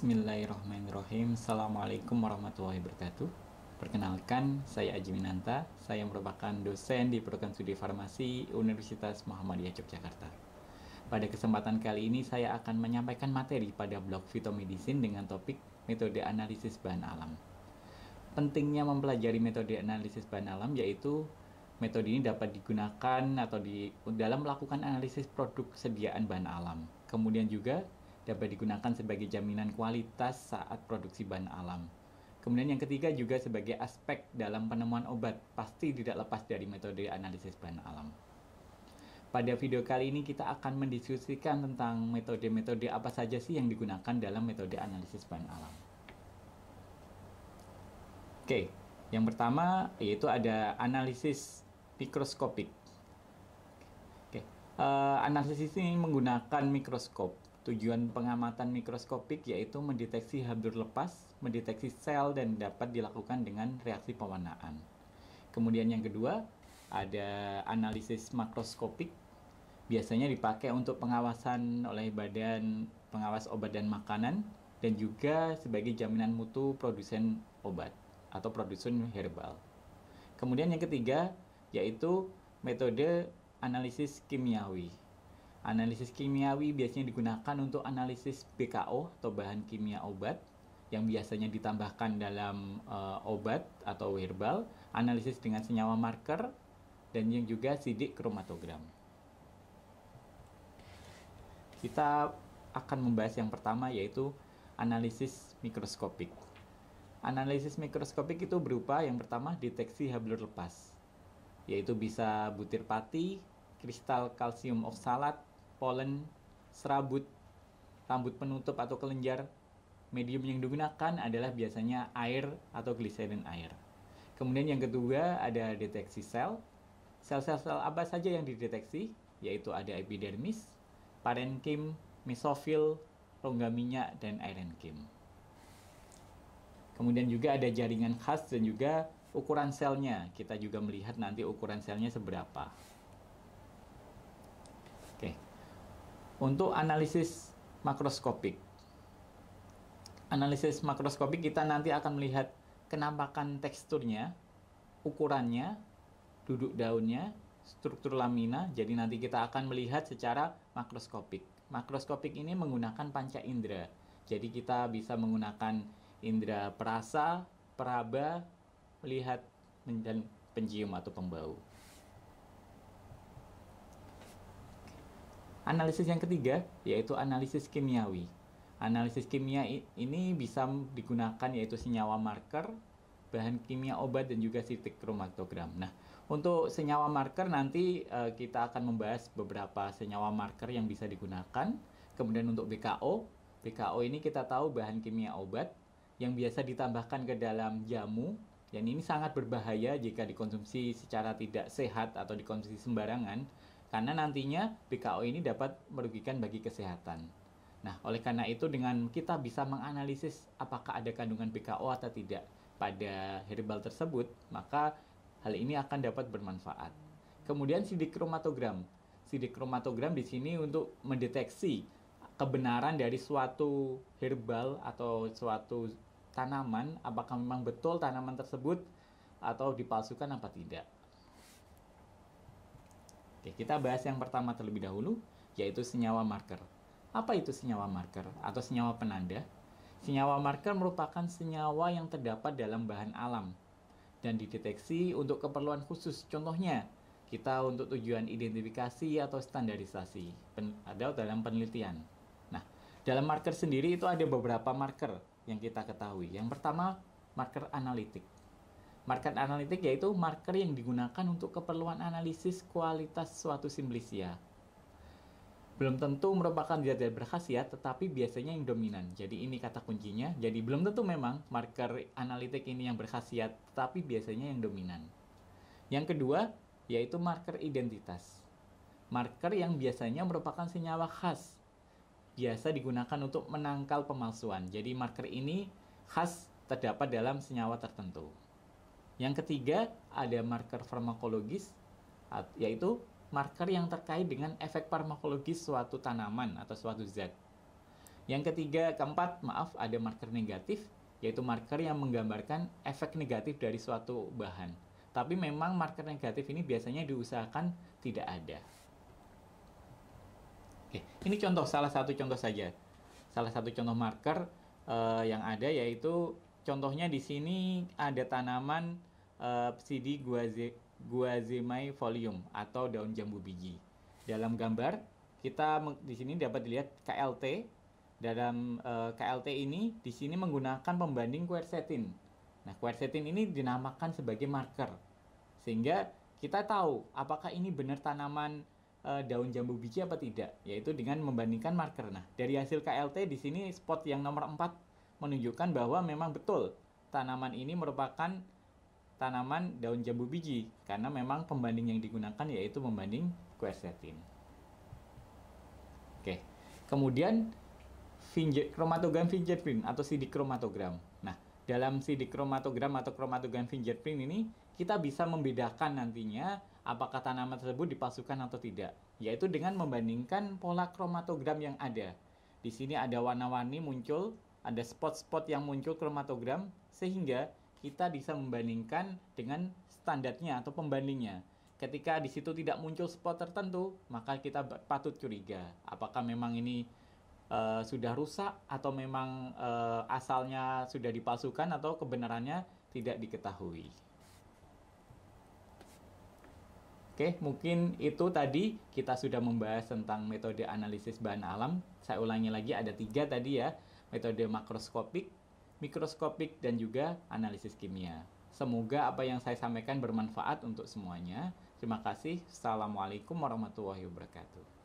Bismillahirrahmanirrahim Assalamualaikum warahmatullahi wabarakatuh Perkenalkan, saya Aji Minanta Saya merupakan dosen di Program Studi Farmasi Universitas Muhammadiyah Yogyakarta Pada kesempatan kali ini saya akan menyampaikan materi pada blog Fitomedicine dengan topik metode analisis bahan alam Pentingnya mempelajari metode analisis bahan alam yaitu metode ini dapat digunakan atau di dalam melakukan analisis produk sediaan bahan alam. Kemudian juga dapat digunakan sebagai jaminan kualitas saat produksi bahan alam. Kemudian yang ketiga juga sebagai aspek dalam penemuan obat, pasti tidak lepas dari metode analisis bahan alam. Pada video kali ini kita akan mendiskusikan tentang metode-metode apa saja sih yang digunakan dalam metode analisis bahan alam. Oke, yang pertama yaitu ada analisis mikroskopik. Oke, uh, analisis ini menggunakan mikroskop Tujuan pengamatan mikroskopik yaitu mendeteksi habdur lepas, mendeteksi sel, dan dapat dilakukan dengan reaksi pewarnaan. Kemudian yang kedua, ada analisis makroskopik. Biasanya dipakai untuk pengawasan oleh badan pengawas obat dan makanan dan juga sebagai jaminan mutu produsen obat atau produsen herbal. Kemudian yang ketiga yaitu metode analisis kimiawi. Analisis kimiawi biasanya digunakan untuk analisis BKO atau bahan kimia obat yang biasanya ditambahkan dalam uh, obat atau herbal, analisis dengan senyawa marker dan yang juga sidik kromatogram. Kita akan membahas yang pertama yaitu analisis mikroskopik. Analisis mikroskopik itu berupa yang pertama deteksi hablur lepas, yaitu bisa butir pati, kristal kalsium oksalat, polen, serabut, rambut penutup atau kelenjar. Medium yang digunakan adalah biasanya air atau gliserin air. Kemudian yang kedua ada deteksi sel. Sel-sel apa saja yang dideteksi? Yaitu ada epidermis, parenkim, mesofil, rongga minyak, dan airenkim. Kemudian juga ada jaringan khas dan juga ukuran selnya. Kita juga melihat nanti ukuran selnya seberapa. untuk analisis makroskopik. Analisis makroskopik kita nanti akan melihat kenampakan teksturnya, ukurannya, duduk daunnya, struktur lamina. Jadi nanti kita akan melihat secara makroskopik. Makroskopik ini menggunakan panca indera. Jadi kita bisa menggunakan indera perasa, peraba, melihat dan pencium atau pembau. Analisis yang ketiga yaitu analisis kimiawi. Analisis kimia ini bisa digunakan yaitu senyawa marker, bahan kimia obat dan juga titik kromatogram. Nah, untuk senyawa marker nanti uh, kita akan membahas beberapa senyawa marker yang bisa digunakan. Kemudian untuk BKO, BKO ini kita tahu bahan kimia obat yang biasa ditambahkan ke dalam jamu dan ini sangat berbahaya jika dikonsumsi secara tidak sehat atau dikonsumsi sembarangan karena nantinya PKO ini dapat merugikan bagi kesehatan. Nah, oleh karena itu dengan kita bisa menganalisis apakah ada kandungan PKO atau tidak pada herbal tersebut, maka hal ini akan dapat bermanfaat. Kemudian sidik kromatogram. Sidik kromatogram di sini untuk mendeteksi kebenaran dari suatu herbal atau suatu tanaman apakah memang betul tanaman tersebut atau dipalsukan apa tidak. Oke, kita bahas yang pertama terlebih dahulu, yaitu senyawa marker. Apa itu senyawa marker atau senyawa penanda? Senyawa marker merupakan senyawa yang terdapat dalam bahan alam dan dideteksi untuk keperluan khusus. Contohnya, kita untuk tujuan identifikasi atau standarisasi pen, ada dalam penelitian. Nah, dalam marker sendiri itu ada beberapa marker yang kita ketahui. Yang pertama, marker analitik. Market analitik yaitu marker yang digunakan untuk keperluan analisis kualitas suatu simplicia. Ya. Belum tentu merupakan zat yang berkhasiat, ya, tetapi biasanya yang dominan. Jadi ini kata kuncinya. Jadi belum tentu memang marker analitik ini yang berkhasiat, ya, tetapi biasanya yang dominan. Yang kedua, yaitu marker identitas. Marker yang biasanya merupakan senyawa khas, biasa digunakan untuk menangkal pemalsuan. Jadi marker ini khas terdapat dalam senyawa tertentu. Yang ketiga ada marker farmakologis yaitu marker yang terkait dengan efek farmakologis suatu tanaman atau suatu zat. Yang ketiga, keempat, maaf, ada marker negatif yaitu marker yang menggambarkan efek negatif dari suatu bahan. Tapi memang marker negatif ini biasanya diusahakan tidak ada. Oke, ini contoh salah satu contoh saja. Salah satu contoh marker uh, yang ada yaitu contohnya di sini ada tanaman uh, eh, CD guaze, guazemai Volume atau daun jambu biji. Dalam gambar kita di sini dapat dilihat KLT. Dalam uh, eh, KLT ini di sini menggunakan pembanding quercetin. Nah, quercetin ini dinamakan sebagai marker. Sehingga kita tahu apakah ini benar tanaman uh, daun jambu biji apa tidak, yaitu dengan membandingkan marker. Nah, dari hasil KLT di sini spot yang nomor 4 menunjukkan bahwa memang betul tanaman ini merupakan tanaman daun jambu biji karena memang pembanding yang digunakan yaitu pembanding quercetin. Oke. Kemudian finger, kromatogram fingerprint atau sidik kromatogram. Nah, dalam sidik kromatogram atau kromatogram fingerprint ini kita bisa membedakan nantinya apakah tanaman tersebut dipasukan atau tidak, yaitu dengan membandingkan pola kromatogram yang ada. Di sini ada warna-warni muncul, ada spot-spot yang muncul kromatogram sehingga kita bisa membandingkan dengan standarnya atau pembandingnya. Ketika di situ tidak muncul spot tertentu, maka kita patut curiga apakah memang ini uh, sudah rusak atau memang uh, asalnya sudah dipalsukan atau kebenarannya tidak diketahui. Oke, mungkin itu tadi kita sudah membahas tentang metode analisis bahan alam. Saya ulangi lagi, ada tiga tadi ya. Metode makroskopik, mikroskopik, dan juga analisis kimia. Semoga apa yang saya sampaikan bermanfaat untuk semuanya. Terima kasih. Assalamualaikum warahmatullahi wabarakatuh.